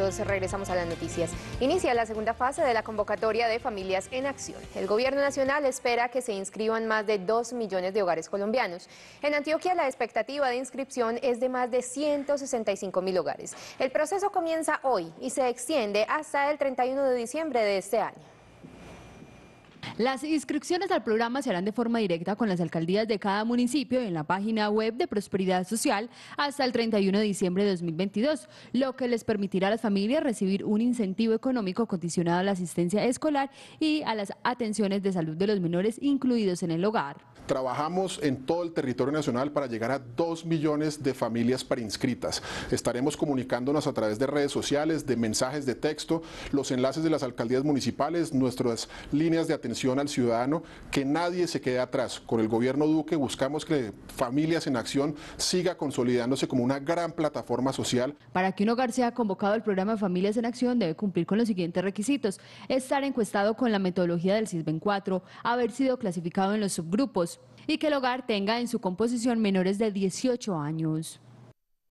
Entonces regresamos a las noticias. Inicia la segunda fase de la convocatoria de Familias en Acción. El Gobierno Nacional espera que se inscriban más de 2 millones de hogares colombianos. En Antioquia la expectativa de inscripción es de más de 165 mil hogares. El proceso comienza hoy y se extiende hasta el 31 de diciembre de este año. Las inscripciones al programa se harán de forma directa con las alcaldías de cada municipio en la página web de Prosperidad Social hasta el 31 de diciembre de 2022, lo que les permitirá a las familias recibir un incentivo económico condicionado a la asistencia escolar y a las atenciones de salud de los menores incluidos en el hogar. Trabajamos en todo el territorio nacional para llegar a 2 millones de familias preinscritas. Estaremos comunicándonos a través de redes sociales, de mensajes de texto, los enlaces de las alcaldías municipales, nuestras líneas de atención al ciudadano, que nadie se quede atrás. Con el gobierno Duque buscamos que Familias en Acción siga consolidándose como una gran plataforma social. Para que un hogar sea convocado al programa Familias en Acción debe cumplir con los siguientes requisitos. Estar encuestado con la metodología del CISBEN 4, haber sido clasificado en los subgrupos y que el hogar tenga en su composición menores de 18 años.